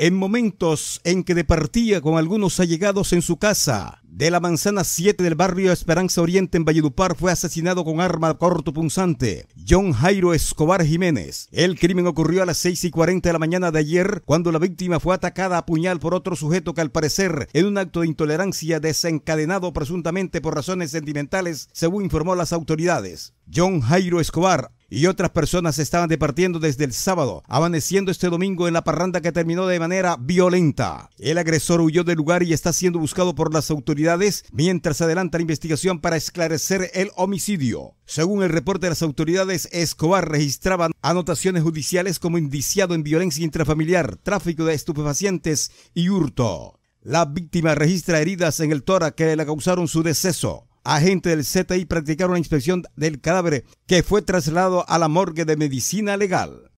En momentos en que departía con algunos allegados en su casa de la manzana 7 del barrio Esperanza Oriente en Valledupar fue asesinado con arma cortopunzante John Jairo Escobar Jiménez. El crimen ocurrió a las 6 y 40 de la mañana de ayer cuando la víctima fue atacada a puñal por otro sujeto que al parecer en un acto de intolerancia desencadenado presuntamente por razones sentimentales según informó las autoridades. John Jairo Escobar, y otras personas estaban departiendo desde el sábado, amaneciendo este domingo en la parranda que terminó de manera violenta. El agresor huyó del lugar y está siendo buscado por las autoridades mientras adelanta la investigación para esclarecer el homicidio. Según el reporte de las autoridades, Escobar registraba anotaciones judiciales como indiciado en violencia intrafamiliar, tráfico de estupefacientes y hurto. La víctima registra heridas en el tórax que le causaron su deceso agentes del CTI practicaron la inspección del cadáver que fue trasladado a la morgue de medicina legal.